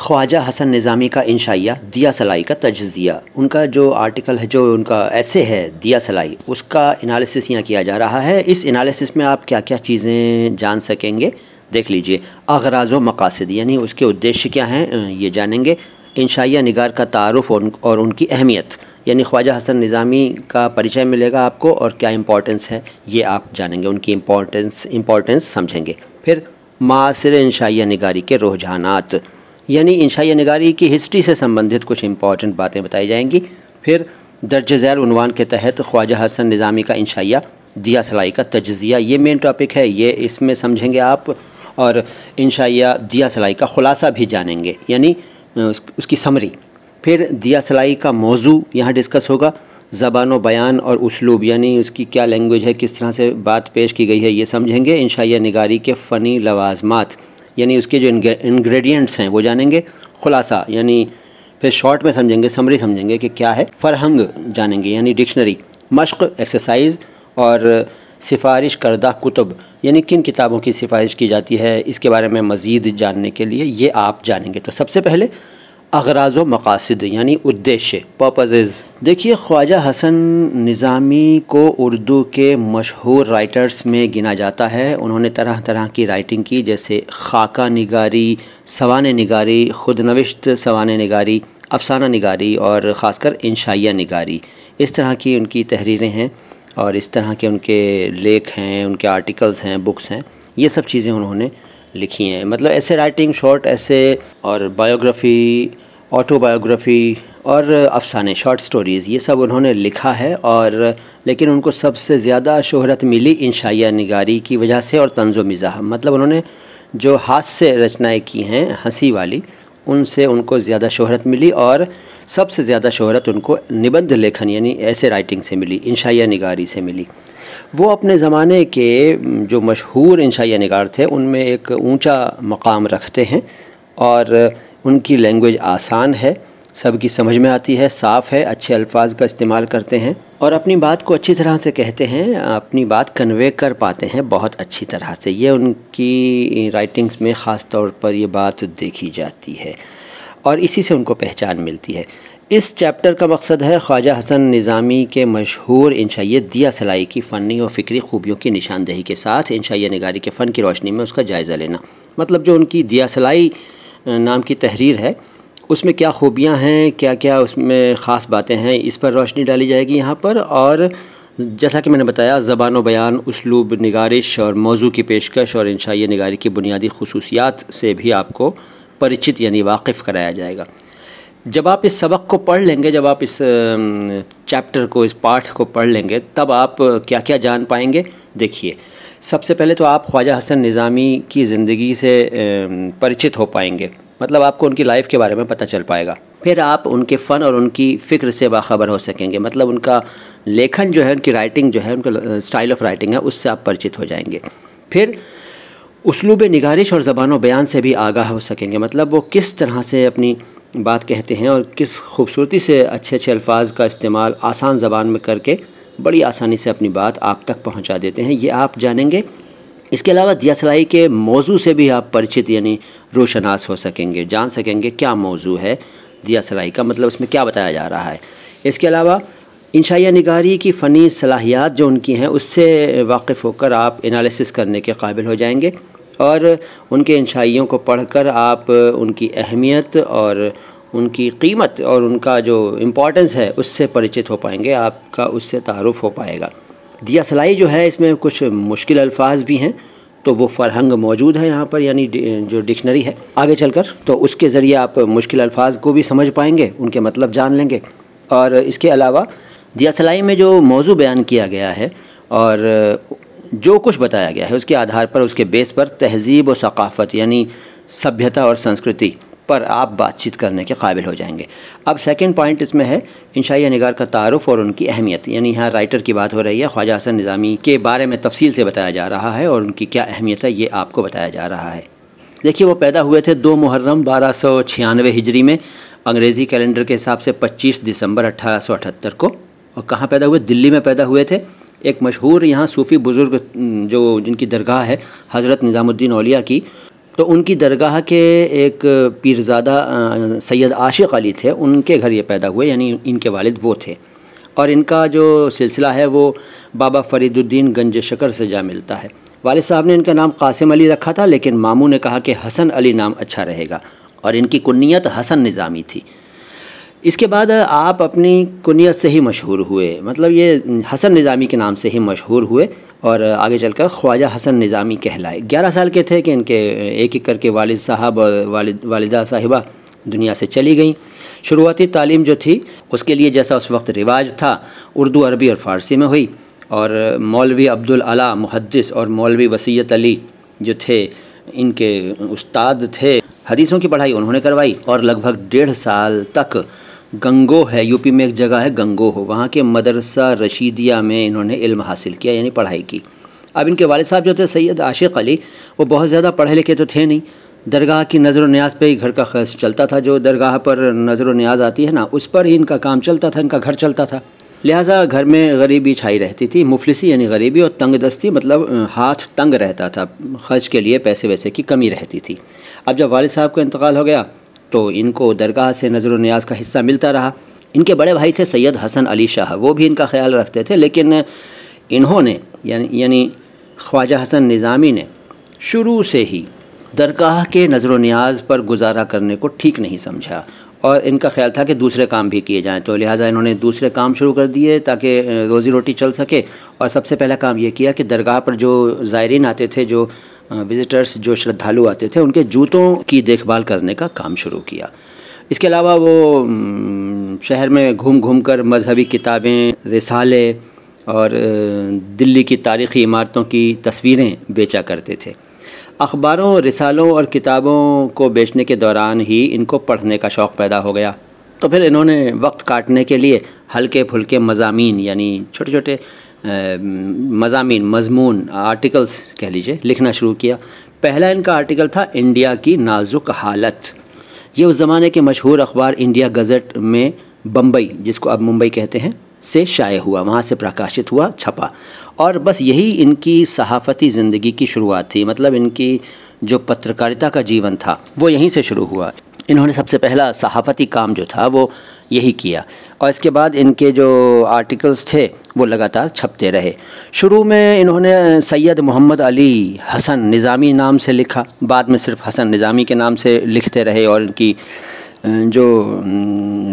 ख्वाजा हसन निज़ामी का इंशाइया दिया सलाई का तजिया उनका जो आर्टिकल है जो उनका ऐसे है दिया सलाई उसका एनालिसिस यहाँ किया जा रहा है इस एनालिसिस में आप क्या क्या चीज़ें जान सकेंगे देख लीजिए अगराज व मकासद यानी उसके उद्देश्य क्या हैं ये जानेंगे इंशाइया निगार का तारफ़ और, और उनकी अहमियत यानी ख्वाजा हसन निज़ामी का परिचय मिलेगा आपको और क्या इम्पोर्टेंस है ये आप जानेंगे उनकी इम्पोर्टेंस इम्पोर्टेंस समझेंगे फिर माशर इंशाइया निगारी के रुझानात यानी इंशाया नगारी की हिस्ट्री से संबंधित कुछ इंपॉर्टेंट बातें बताई जाएंगी फिर दर्ज उनवान के तहत ख्वाजा हसन निज़ामी का इंशाया दिया सलाई का तजिया ये मेन टॉपिक है ये इसमें समझेंगे आप और इंशाया दिया सलाई का ख़ुलासा भी जानेंगे यानी उसकी समरी फिर दिया सलाई का मौजू यहाँ डिस्कस होगा ज़बान बयान और उसलूब यानी उसकी क्या लैंग्वेज है किस तरह से बात पेश की गई है ये समझेंगे इंशाया नगारी के फ़नी लवाजमात यानी उसके जो इन्ग्रेडियंट्स हैं वो जानेंगे खुलासा यानी फिर शॉर्ट में समझेंगे समरी समझेंगे कि क्या है फरहंग जानेंगे यानी डिक्शनरी मश्क़ एक्सरसाइज और सिफारिश करदा कुतुब यानी किन किताबों की सिफारिश की जाती है इसके बारे में मज़ीद जानने के लिए ये आप जानेंगे तो सबसे पहले अगराज व मकासद यानी उद्देश्य पर्पजेज़ देखिए ख्वाजा हसन निज़ामी को उर्दू के मशहूर राइटर्स में गिना जाता है उन्होंने तरह तरह की राइटिंग की जैसे खाका निगारी सवान निगारी खुदनविश्त सवान निगारी अफसाना निगारी और ख़ासकर इंशाइया निगारी इस तरह की उनकी तहरीरें हैं और इस तरह के उनके लेख हैं उनके आर्टिकल्स हैं बुक्स हैं ये सब चीज़ें उन्होंने लिखी हैं मतलब ऐसे राइटिंग शॉर्ट ऐसे और बायोग्राफ़ी ऑटोबायोग्राफ़ी और अफसाने शॉर्ट स्टोरीज़ ये सब उन्होंने लिखा है और लेकिन उनको सबसे ज़्यादा शोहरत मिली इन शाया निगारी की वजह से और तंज मिज़ाह मतलब उन्होंने जो हाथ से रचनाएँ की हैं हंसी वाली उनसे उनको ज़्यादा शोहरत मिली और सबसे ज़्यादा शोहरत उनको निबंध लेखन यानी ऐसे राइटिंग से मिली इंशाया निगारी से मिली वो अपने ज़माने के जो मशहूर इंशाया निगार थे उनमें एक ऊंचा मकाम रखते हैं और उनकी लैंग्वेज आसान है सबकी समझ में आती है साफ़ है अच्छे अल्फाज का इस्तेमाल करते हैं और अपनी बात को अच्छी तरह से कहते हैं अपनी बात कन्वे कर पाते हैं बहुत अच्छी तरह से ये उनकी राइटिंग्स में ख़ास तौर पर ये बात देखी जाती है और इसी से उनको पहचान मिलती है इस चैप्टर का मकसद है ख्वाजा हसन निज़ामी के मशहूर इनशाइय दिया सलाई की फ़नी और फ़िक्री खूबियों की निशानदेही के साथ इनशाइय नगारी के फ़न की रोशनी में उसका जायज़ा लेना मतलब जो उनकी दिया सलाई नाम की तहरीर है उसमें क्या खूबियां हैं क्या क्या उसमें ख़ास बातें हैं इस पर रोशनी डाली जाएगी यहाँ पर और जैसा कि मैंने बताया ज़बान बयान उसलूब नगारिश और मौजू की पेशकश और इंशाई नगारी की बुनियादी खसूसियात से भी आपको परिचित यानी वाकिफ़ कराया जाएगा जब आप इस सबक को पढ़ लेंगे जब आप इस चैप्टर को इस पाठ को पढ़ लेंगे तब आप क्या क्या जान पाएंगे देखिए सबसे पहले तो आप ख्वाजा हसन निज़ामी की ज़िंदगी से परिचित हो पाएंगे मतलब आपको उनकी लाइफ के बारे में पता चल पाएगा फिर आप उनके फ़न और उनकी फ़िक्र से बाखबर हो सकेंगे मतलब उनका लेखन जो है उनकी राइटिंग जो है उनका स्टाइल ऑफ राइटिंग है उससे आप परिचित हो जाएंगे फिर उसलूब निगारिश और ज़बान बयान से भी आगाह हो सकेंगे मतलब वो किस तरह से अपनी बात कहते हैं और किस खूबसूरती से अच्छे अच्छे अल्फाज का इस्तेमाल आसान ज़बान में करके बड़ी आसानी से अपनी बात आप तक पहुंचा देते हैं ये आप जानेंगे इसके अलावा दिया सलाई के मौजू से भी आप परिचित यानी रोशनास हो सकेंगे जान सकेंगे क्या मौजू है दिया सलाई का मतलब उसमें क्या बताया जा रहा है इसके अलावा इंशाया निगारी की फ़नी सलाहियात जो उनकी हैं उससे वाकिफ़ होकर आप एनालिसिस करने के काबिल हो जाएंगे और उनके इंशाइयों को पढ़कर आप उनकी अहमियत और उनकी कीमत और उनका जो इम्पोर्टेंस है उससे परिचित हो पाएंगे आपका उससे तारुफ हो पाएगा दिया सलाई जो है इसमें कुछ मुश्किल अल्फाज भी हैं तो वो फरहंग मौजूद है यहाँ पर यानी जो डिक्शनरी है आगे चलकर तो उसके ज़रिए आप मुश्किल अल्फाज को भी समझ पाएंगे उनके मतलब जान लेंगे और इसके अलावा दिया सलाई में जो मौजू बयान किया गया है और जो कुछ बताया गया है उसके आधार पर उसके बेस पर तहज़ीब और सकाफ़त यानी सभ्यता और संस्कृति पर आप बातचीत करने के काबिल हो जाएंगे अब सेकंड पॉइंट इसमें है इनशाया नगार का तारफ़ और उनकी अहमियत यानी यहाँ राइटर की बात हो रही है ख्वाजा हसन निज़ामी के बारे में तफसील से बताया जा रहा है और उनकी क्या अहमियत है ये आपको बताया जा रहा है देखिए वो पैदा हुए थे दो मुहर्रम बारह सौ छियानवे हिजरी में अंग्रेज़ी कैलेंडर के हिसाब से पच्चीस दिसंबर अट्ठारह सौ अठहत्तर को और कहाँ पैदा हुए दिल्ली में पैदा हुए थे एक मशहूर यहाँ सूफ़ी बुज़ुर्ग जो जिनकी दरगाह है हज़रत निज़ामुद्दीन अलिया की तो उनकी दरगाह के एक पीरजादा सैयद आशिक अली थे उनके घर ये पैदा हुए यानी इनके वालिद वो थे और इनका जो सिलसिला है वो बाबा फरीदुद्दीन गंज शकर से जा मिलता है वालिद साहब ने इनका नाम कासिम अली रखा था लेकिन मामू ने कहा कि हसन अली नाम अच्छा रहेगा और इनकी कुन्नीत हसन निज़ामी थी इसके बाद आप अपनी कुनियत से ही मशहूर हुए मतलब ये हसन निज़ामी के नाम से ही मशहूर हुए और आगे चलकर ख्वाजा हसन निज़ामी कहलाए ग्यारह साल के थे कि इनके एक एक करके वालिद साहब और वालिद वालिदा साहिबा दुनिया से चली गई शुरुआती तालीम जो थी उसके लिए जैसा उस वक्त रिवाज था उर्दू अरबी और फ़ारसी में हुई और मौलवी अब्दुल अला मुहदस और मौलवी वसीयत अली जो थे इनके उस्ताद थे हदीसों की पढ़ाई उन्होंने करवाई और लगभग डेढ़ साल तक गंगो है यूपी में एक जगह है गंगो हो वहाँ के मदरसा रशीदिया में इन्होंने इल्म हासिल किया यानी पढ़ाई की अब इनके वाले साहब जो थे सैयद आशिक अली वो बहुत ज़्यादा पढ़े लिखे तो थे नहीं दरगाह की नज़र न्याज पर ही घर का खर्च चलता था जो दरगाह पर नज़र न्याज आती है ना उस पर ही इनका काम चलता था इनका घर चलता था लिहाजा घर में गरीबी छाई रहती थी मुफलिसी यानी गरीबी और तंग दस्ती मतलब हाथ तंग रहता था खर्च के लिए पैसे वैसे की कमी रहती थी अब जब वाल साहब का इंतकाल हो गया तो इनको दरगाह से नजर न्याज का हिस्सा मिलता रहा इनके बड़े भाई थे सैयद हसन अली शाह वो भी इनका ख्याल रखते थे लेकिन इन्होंने यानी यानी ख्वाजा हसन निज़ामी ने शुरू से ही दरगाह के नजर न्याज पर गुजारा करने को ठीक नहीं समझा और इनका ख्याल था कि दूसरे काम भी किए जाएं तो लिहाजा इन्होंने दूसरे काम शुरू कर दिए ताकि रोज़ी रोटी चल सके और सबसे पहला काम ये किया कि दरगाह पर जो ज़ायरीन आते थे जो विजिटर्स जो श्रद्धालु आते थे उनके जूतों की देखभाल करने का काम शुरू किया इसके अलावा वो शहर में घूम घूम कर मजहबी किताबें रिसाले और दिल्ली की तारीख़ी इमारतों की तस्वीरें बेचा करते थे अखबारों रिसालों और किताबों को बेचने के दौरान ही इनको पढ़ने का शौक़ पैदा हो गया तो फिर इन्होंने वक्त काटने के लिए हल्के फुल्के मजामी यानी छोटे छोटे मजामी मजमून आर्टिकल्स कह लीजिए लिखना शुरू किया पहला इनका आर्टिकल था इंडिया की नाजुक हालत ये उस ज़माने के मशहूर अखबार इंडिया गज़ट में बम्बई जिसको अब मुंबई कहते हैं से शाये हुआ वहाँ से प्रकाशित हुआ छपा और बस यही इनकी सहाफ़ती ज़िंदगी की शुरुआत थी मतलब इनकी जो पत्रकारिता का जीवन था वो यहीं से शुरू हुआ इन्होंने सबसे पहला सहाफ़ती काम जो था वो यही किया और इसके बाद इनके जो आर्टिकल्स थे वो लगातार छपते रहे शुरू में इन्होंने सैयद मोहम्मद अली हसन निज़ामी नाम से लिखा बाद में सिर्फ हसन निज़ामी के नाम से लिखते रहे और इनकी जो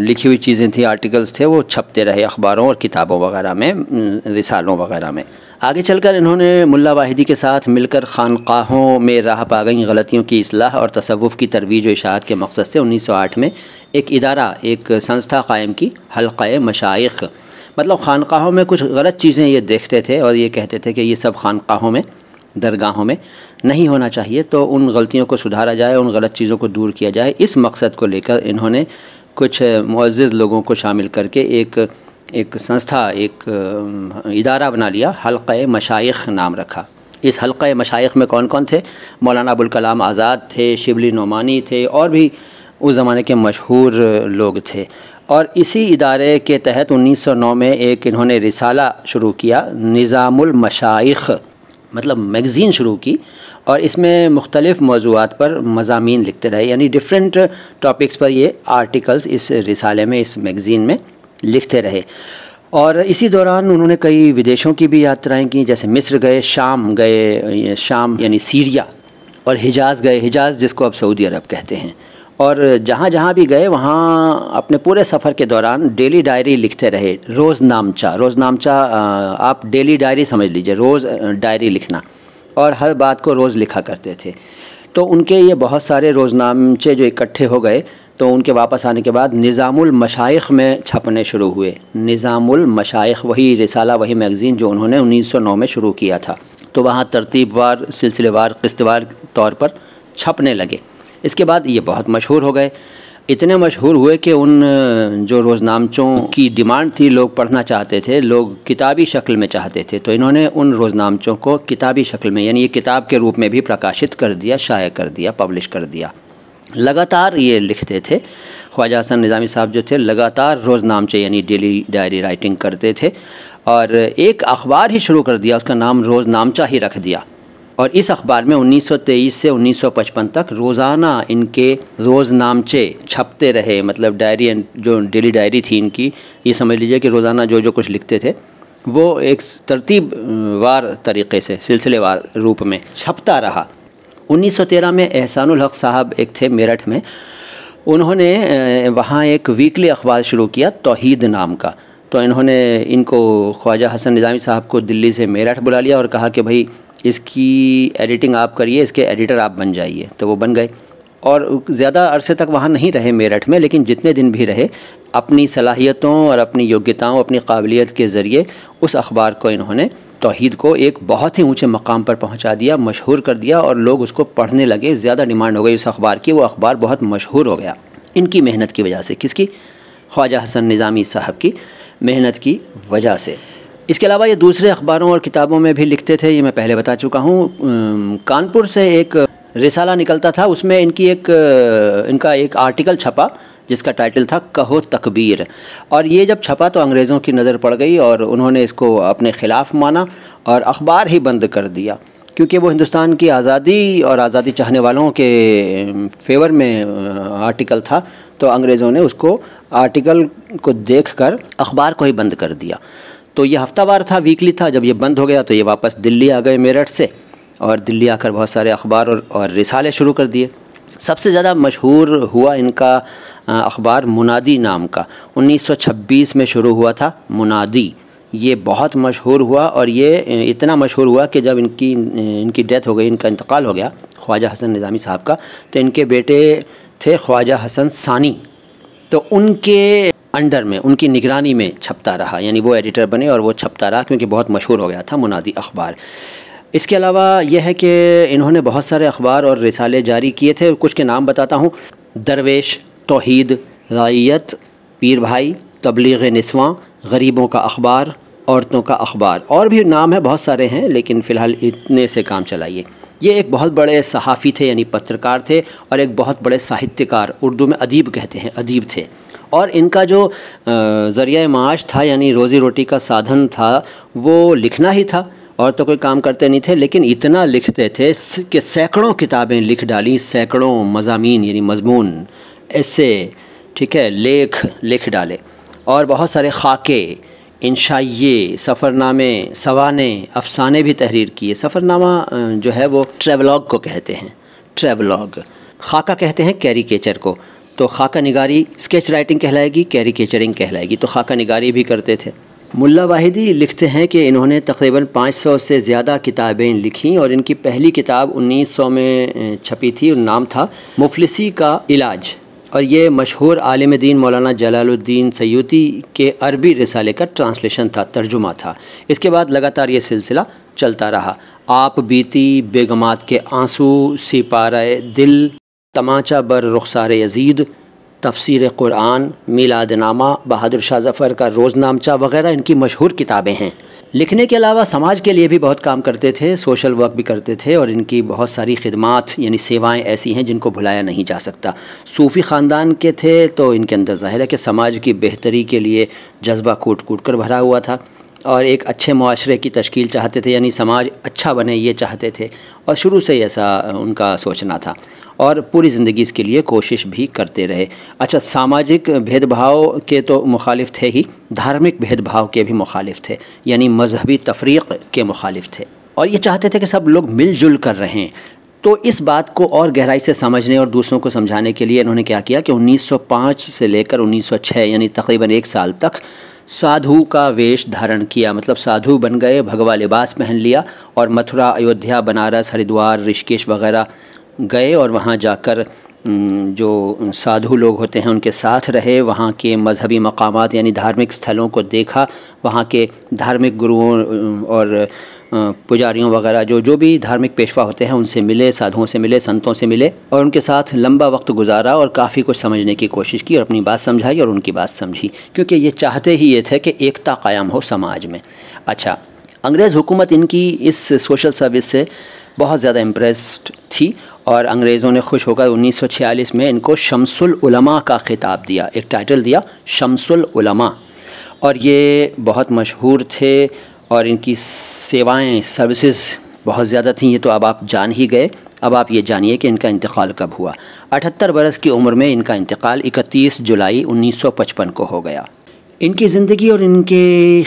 लिखी हुई चीज़ें थी आर्टिकल्स थे वो छपते रहे अखबारों और किताबों वगैरह में रिसालों वगैरह में आगे चलकर इन्होंने मुल्ला वाहिदी के साथ मिलकर खानकाहों में राह पा गई गलतियों की असलाह और तसवुफ़ की तरवीज इशात के मकसद से 1908 में एक इदारा एक संस्था कायम की हल्का मशाइ मतलब खानकाहों में कुछ गलत चीज़ें ये देखते थे और ये कहते थे कि ये सब खानकाहों में दरगाहों में नहीं होना चाहिए तो उन गलतियों को सुधारा जाए उन गलत चीज़ों को दूर किया जाए इस मकसद को लेकर इन्होंने कुछ मुआज़ लोगों को शामिल करके एक एक संस्था एक इदारा बना लिया हल्क़ मशाइ नाम रखा इस हल्क़ मशाइ में कौन कौन थे मौलाना अबुलकलाम आज़ाद थे शिबली नोमानी थे और भी उस ज़माने के मशहूर लोग थे और इसी इदारे के तहत 1909 में एक इन्होंने रिसाला शुरू किया निज़ामशाइ मतलब मैगज़ीन शुरू की और इसमें मुख्तलिफ़ मौजूद पर मजामी लिखते रहे यानी डिफरेंट टॉपिक्स पर ये आर्टिकल्स इस रिसाले में इस मैगज़ीन में लिखते रहे और इसी दौरान उन्होंने कई विदेशों की भी यात्राएं की जैसे मिस्र गए शाम गए शाम यानी सीरिया और हिजाज गए हिजाज जिसको अब सऊदी अरब कहते हैं और जहाँ जहाँ भी गए वहाँ अपने पूरे सफ़र के दौरान डेली डायरी लिखते रहे रोज़ नामचा रोज़ नामचा आप डेली डायरी समझ लीजिए रोज़ डायरी लिखना और हर बात को रोज़ लिखा करते थे तो उनके ये बहुत सारे रोज़नामचे जो इकट्ठे हो गए तो उनके वापस आने के बाद निज़ामुलमशाइख में छपने शुरू हुए निज़ामुलमशाइख वही रिसाला वही मैगज़ीन जो उन्होंने 1909 में शुरू किया था तो वहाँ तरतीबवार सिलसिलेवार किस्तवार तौर पर छपने लगे इसके बाद ये बहुत मशहूर हो गए इतने मशहूर हुए कि उन जो रोज़नामचों की डिमांड थी लोग पढ़ना चाहते थे लोग किताबी शक्ल में चाहते थे तो इन्होंने उन रोज़नामचों को किताबी शक्ल में यानी ये किताब के रूप में भी प्रकाशित कर दिया शाया कर दिया पब्लिश कर दिया लगातार ये लिखते थे ख्वाजा हसन निज़ामी साहब जो थे लगातार रोज़ चाहिए यानी डेली डायरी राइटिंग करते थे और एक अखबार ही शुरू कर दिया उसका नाम रोज़ नामचा ही रख दिया और इस अखबार में 1923 से 1955 तक रोज़ाना इनके रोज़ नामचे छपते रहे मतलब डायरी जो डेली डायरी थी इनकी ये समझ लीजिए कि रोज़ाना जो जो कुछ लिखते थे वो एक तरतीब वार तरीके से सिलसिलेवार रूप में छपता रहा 1913 में एहसानुल हक साहब एक थे मेरठ में उन्होंने वहाँ एक वीकली अखबार शुरू किया तोहीद नाम का तो इन्होंने इनको ख्वाजा हसन निज़ामी साहब को दिल्ली से मेरठ बुला लिया और कहा कि भाई इसकी एडिटिंग आप करिए इसके एडिटर आप बन जाइए तो वो बन गए और ज़्यादा अरसे तक वहाँ नहीं रहे मेरठ में लेकिन जितने दिन भी रहे अपनी सलाहियतों और अपनी योग्यताओं अपनी काबिलियत के ज़रिए उस अखबार को इन्होंने तोहद को एक बहुत ही ऊँचे मकाम पर पहुँचा दिया मशहूर कर दिया और लोग उसको पढ़ने लगे ज़्यादा डिमांड हो गई उस अखबार की वो अखबार बहुत मशहूर हो गया इनकी मेहनत की वजह से किसकी ख्वाजा हसन निज़ामी साहब की मेहनत की वजह से इसके अलावा ये दूसरे अखबारों और किताबों में भी लिखते थे ये मैं पहले बता चुका हूँ कानपुर से एक रिसाला निकलता था उसमें इनकी एक इनका एक आर्टिकल छपा जिसका टाइटल था कहो तकबीर और ये जब छपा तो अंग्रेज़ों की नज़र पड़ गई और उन्होंने इसको अपने ख़िलाफ़ माना और अखबार ही बंद कर दिया क्योंकि वो हिंदुस्तान की आज़ादी और आज़ादी चाहने वालों के फेवर में आर्टिकल था तो अंग्रेज़ों ने उसको आर्टिकल को देखकर अखबार को ही बंद कर दिया तो ये हफ्तावार था वीकली था जब ये बंद हो गया तो ये वापस दिल्ली आ गए मेरठ से और दिल्ली आकर बहुत सारे अखबार और, और रिसाले शुरू कर दिए सबसे ज़्यादा मशहूर हुआ इनका अखबार मुनादी नाम का 1926 में शुरू हुआ था मुनादी ये बहुत मशहूर हुआ और ये इतना मशहूर हुआ कि जब इनकी इनकी डेथ हो गई इनका इंतकाल हो गया ख्वाजा हसन निज़ामी साहब का तो इनके बेटे थे ख्वाजा हसन सानी तो उनके अंडर में उनकी निगरानी में छपता रहा यानी वो एडिटर बने और वो छपता रहा क्योंकि बहुत मशहूर हो गया था मुनादी अखबार इसके अलावा यह है कि इन्होंने बहुत सारे अखबार और रिसाले जारी किए थे कुछ के नाम बताता हूँ दरवेश तोहीद रायत पीर भाई तबलीग नस्वा गरीबों का अखबार औरतों का अखबार और भी नाम है बहुत सारे हैं लेकिन फ़िलहाल इतने से काम चलाइए ये एक बहुत बड़े सहाफ़ी थे यानी पत्रकार थे और एक बहुत बड़े साहित्यकार उर्दू में अदीब कहते हैं अदीब थे और इनका जो ज़रिया माश था यानी रोज़ी रोटी का साधन था वो लिखना ही था और तो कोई काम करते नहीं थे लेकिन इतना लिखते थे कि सैकड़ों किताबें लिख डाली सैकड़ों मजामी यानी मजमून ऐसे ठीक है लेख लिख डाले और बहुत सारे खाके इंशाइए सफ़रनामे सवाने अफसाने भी तहरीर किए सफ़रनामा जो है वो ट्रेवलॉग को कहते हैं ट्रेवलॉग खाका कहते हैं कैरिकेचर को तो खाका निगारी स्केच राइटिंग कहलाएगी कैरिकेचरिंग कहलाएगी तो खाका निगारी भी करते थे मुल्ला वाहिदी लिखते हैं कि इन्होंने तकरीबन 500 से ज़्यादा किताबें लिखीं और इनकी पहली किताब 1900 में छपी थी और नाम था मुफलिसी का इलाज और ये मशहूर आलम दीन मौलाना जलालुद्दीन सयूती के अरबी रसाले का ट्रांसलेशन था तर्जुमा था इसके बाद लगातार ये सिलसिला चलता रहा आप बीती बेगमात के आंसू सिपारा दिल तमाचा बर रुखसार यजीद तफसीर कुरान मीलादनामा बहादुर शाह जफ़र का रोज़नामचा वगैरह इनकी मशहूर किताबें हैं लिखने के अलावा समाज के लिए भी बहुत काम करते थे सोशल वर्क भी करते थे और इनकी बहुत सारी खदमात यानी सेवाएं ऐसी हैं जिनको भुलाया नहीं जा सकता सूफ़ी ख़ानदान के थे तो इनके अंदर ज़ाहिर है कि समाज की बेहतरी के लिए जज्बा कूट कूट कर भरा हुआ था और एक अच्छे माशरे की तश्ील चाहते थे यानी समाज अच्छा बने ये चाहते थे और शुरू से ही ऐसा उनका सोचना था और पूरी ज़िंदगी इसके लिए कोशिश भी करते रहे अच्छा सामाजिक भेदभाव के तो मुखालिफ थे ही धार्मिक भेदभाव के भी मुखालिफ थे यानी मजहबी तफरीक़ के मुखालिफ थे और ये चाहते थे कि सब लोग मिलजुल कर रहें तो इस बात को और गहराई से समझने और दूसरों को समझाने के लिए इन्होंने क्या किया कि 1905 से लेकर 1906 यानी तकरीबन एक साल तक साधु का वेश धारण किया मतलब साधु बन गए भगवा लिबास पहन लिया और मथुरा अयोध्या बनारस हरिद्वार ऋषिकेश वगैरह गए और वहाँ जाकर जो साधु लोग होते हैं उनके साथ रहे वहाँ के मजहबी मकाम यानी धार्मिक स्थलों को देखा वहाँ के धार्मिक गुरुओं और पुजारियों वगैरह जो जो भी धार्मिक पेशवा होते हैं उनसे मिले साधुओं से मिले संतों से मिले और उनके साथ लंबा वक्त गुजारा और काफ़ी कुछ समझने की कोशिश की और अपनी बात समझाई और उनकी बात समझी क्योंकि ये चाहते ही ये थे कि एकता कायम हो समाज में अच्छा अंग्रेज़ हुकूमत इनकी इस सोशल सर्विस से बहुत ज़्यादा इम्प्रेस्ड थी और अंग्रेज़ों ने खुश होकर 1946 में इनको शमसुल उलमा का ख़िताब दिया एक टाइटल दिया शमसुल उलमा और ये बहुत मशहूर थे और इनकी सेवाएं सर्विसेज बहुत ज़्यादा थी ये तो अब आप जान ही गए अब आप ये जानिए कि इनका इंतकाल कब हुआ अठहत्तर बरस की उम्र में इनका इंतकाल 31 जुलाई 1955 को हो गया इनकी ज़िंदगी और इनके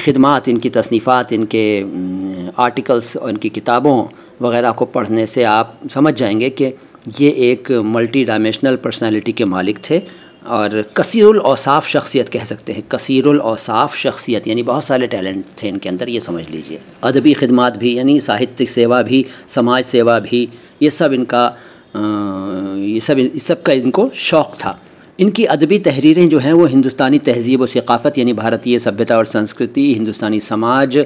खदमात इनकी तसनीफ़ात इनके आर्टिकल्स और इनकी किताबों वगैरह को पढ़ने से आप समझ जाएंगे कि ये एक मल्टी डायमेंशनल पर्सनैलिटी के मालिक थे और कसीरुल औसाफ शख्सियत कह सकते हैं कसीरुल औसाफ शख्सियत यानी बहुत सारे टैलेंट थे इनके अंदर ये समझ लीजिए अदबी खदमात भी यानी साहित्यिक सेवा भी समाज सेवा भी ये सब इनका ये सब इस सब का इनको शौक़ था इनकी अदबी तहरीरें जो हैं वो हिंदुस्तानी तहजीब और सकाफ़त यानी भारतीय सभ्यता और संस्कृति हिंदुस्तानी समाज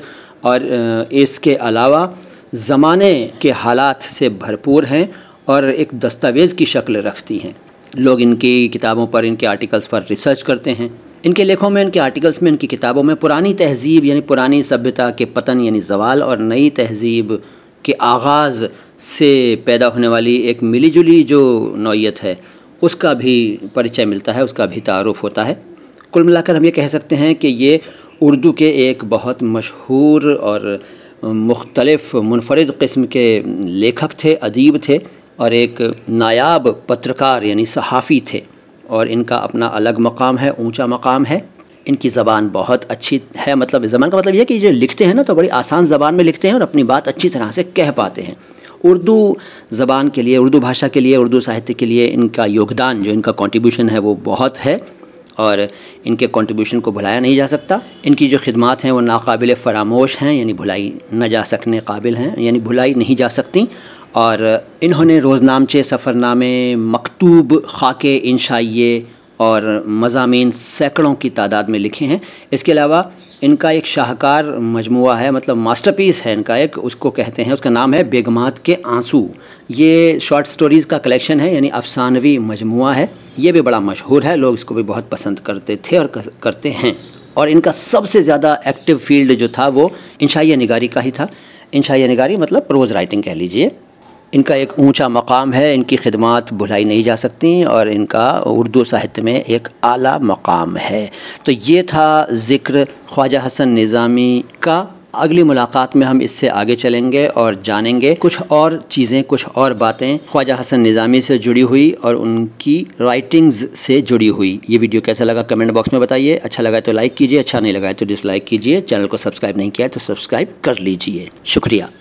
और इसके अलावा ज़माने के हालात से भरपूर हैं और एक दस्तावेज़ की शक्ल रखती हैं लोग इनकी किताबों पर इनके आर्टिकल्स पर रिसर्च करते हैं इनके लेखों में इनके आर्टिकल्स में इनकी किताबों में पुरानी तहजीब यानी पुरानी सभ्यता के पतन यानी जवाल और नई तहजीब के आगाज़ से पैदा होने वाली एक मिली जुली जो नौीयत है उसका भी परिचय मिलता है उसका भी तारफ़ होता है कुल मिलाकर हम ये कह सकते हैं कि ये उर्दू के एक बहुत मशहूर और मुख्तलफ़ मुनफरद कस्म के लेखक थे अदीब थे और एक नायाब पत्रकार यानी सहाफ़ी थे और इनका अपना अलग मकाम है ऊंचा मकाम है इनकी ज़बान बहुत अच्छी है मतलब ज़बान का मतलब यह कि जो लिखते हैं ना तो बड़ी आसान ज़बान में लिखते हैं और अपनी बात अच्छी तरह से कह पाते हैं उर्दू ज़बान के लिए उर्दू भाषा के लिए उर्दू साहित्य के लिए इनका योगदान जो इनका कॉन्ट्रीब्यूशन है वो बहुत है और इनके कॉन्ट्रीब्यूशन को भुलाया नहीं जा सकता इनकी जो खिदमत हैं वो नाकबिल फरामोश हैं यानी भुलाई न जा सकने काबिल हैं यानी भुलाई नहीं जा सकती और इन्होंने रोज़नामचे सफ़रनामे मकतूब ख़ाके इंशाइये और मजामी सैकड़ों की तादाद में लिखे हैं इसके अलावा इनका एक शाहकार मजमु है मतलब मास्टरपीस है इनका एक उसको कहते हैं उसका नाम है बेगमात के आंसू ये शॉर्ट स्टोरीज़ का कलेक्शन है यानी अफसानवी मजमु है ये भी बड़ा मशहूर है लोग इसको भी बहुत पसंद करते थे और करते हैं और इनका सबसे ज़्यादा एक्टिव फील्ड जो था वो इंशाइया नगारी का ही था इंशाइया नगारी मतलब प्रोज़ राइटिंग कह लीजिए इनका एक ऊंचा मकाम है इनकी खिदमत भुलाई नहीं जा सकती और इनका उर्दू साहित्य में एक आला मकाम है तो ये था ज़िक्र ख्वाजा हसन निज़ामी का अगली मुलाकात में हम इससे आगे चलेंगे और जानेंगे कुछ और चीज़ें कुछ और बातें ख्वाजा हसन निज़ामी से जुड़ी हुई और उनकी राइटिंग्स से जुड़ी हुई ये वीडियो कैसा लगा कमेंट बॉक्स में बताइए अच्छा लगा तो लाइक कीजिए अच्छा नहीं लगा तो डिसलाइक कीजिए चैनल को सब्सक्राइब नहीं किया तो सब्सक्राइब कर लीजिए शुक्रिया